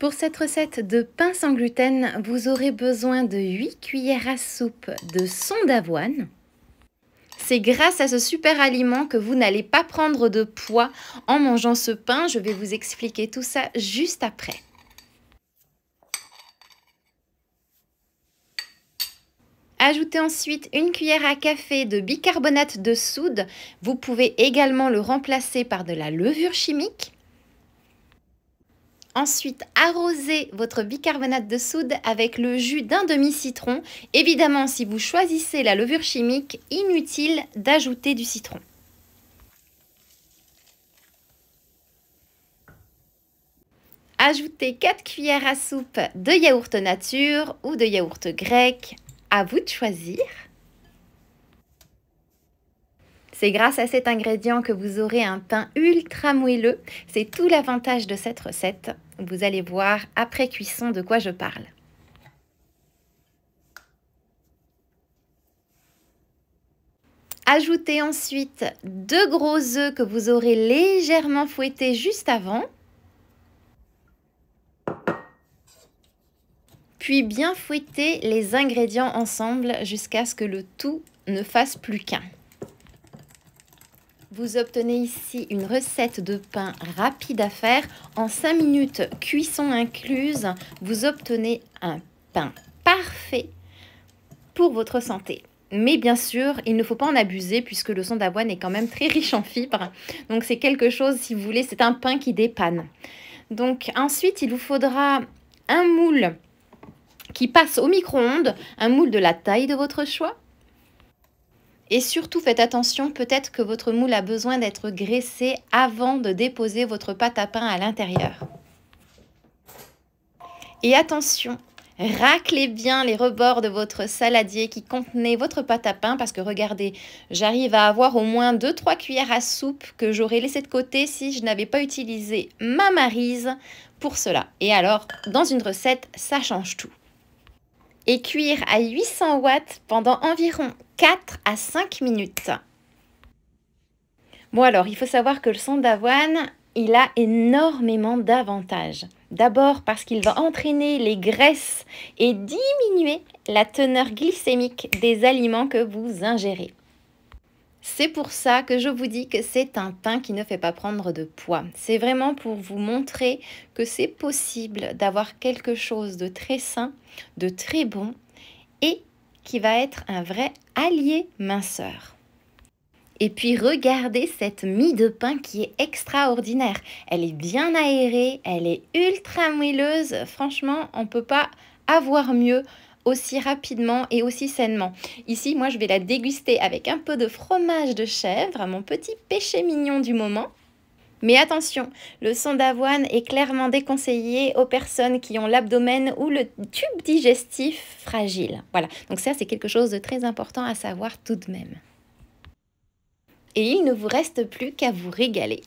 Pour cette recette de pain sans gluten, vous aurez besoin de 8 cuillères à soupe de son d'avoine. C'est grâce à ce super aliment que vous n'allez pas prendre de poids en mangeant ce pain. Je vais vous expliquer tout ça juste après. Ajoutez ensuite une cuillère à café de bicarbonate de soude. Vous pouvez également le remplacer par de la levure chimique. Ensuite, arrosez votre bicarbonate de soude avec le jus d'un demi-citron. Évidemment, si vous choisissez la levure chimique, inutile d'ajouter du citron. Ajoutez 4 cuillères à soupe de yaourt nature ou de yaourt grec. À vous de choisir. C'est grâce à cet ingrédient que vous aurez un pain ultra moelleux. C'est tout l'avantage de cette recette. Vous allez voir après cuisson de quoi je parle. Ajoutez ensuite deux gros œufs que vous aurez légèrement fouettés juste avant. Puis bien fouetter les ingrédients ensemble jusqu'à ce que le tout ne fasse plus qu'un. Vous obtenez ici une recette de pain rapide à faire. En 5 minutes, cuisson incluse, vous obtenez un pain parfait pour votre santé. Mais bien sûr, il ne faut pas en abuser puisque le son d'avoine est quand même très riche en fibres. Donc c'est quelque chose, si vous voulez, c'est un pain qui dépanne. Donc ensuite, il vous faudra un moule qui passe au micro-ondes, un moule de la taille de votre choix, et surtout, faites attention, peut-être que votre moule a besoin d'être graissé avant de déposer votre pâte à pain à l'intérieur. Et attention, raclez bien les rebords de votre saladier qui contenait votre pâte à pain parce que regardez, j'arrive à avoir au moins 2-3 cuillères à soupe que j'aurais laissé de côté si je n'avais pas utilisé ma marise pour cela. Et alors, dans une recette, ça change tout. Et cuire à 800 watts pendant environ 4 à 5 minutes. Bon alors, il faut savoir que le son d'avoine, il a énormément d'avantages. D'abord parce qu'il va entraîner les graisses et diminuer la teneur glycémique des aliments que vous ingérez. C'est pour ça que je vous dis que c'est un pain qui ne fait pas prendre de poids. C'est vraiment pour vous montrer que c'est possible d'avoir quelque chose de très sain, de très bon et qui va être un vrai allié minceur. Et puis regardez cette mie de pain qui est extraordinaire. Elle est bien aérée, elle est ultra moelleuse. Franchement, on ne peut pas avoir mieux aussi rapidement et aussi sainement. Ici, moi, je vais la déguster avec un peu de fromage de chèvre, mon petit péché mignon du moment. Mais attention, le son d'avoine est clairement déconseillé aux personnes qui ont l'abdomen ou le tube digestif fragile. Voilà, donc ça c'est quelque chose de très important à savoir tout de même. Et il ne vous reste plus qu'à vous régaler.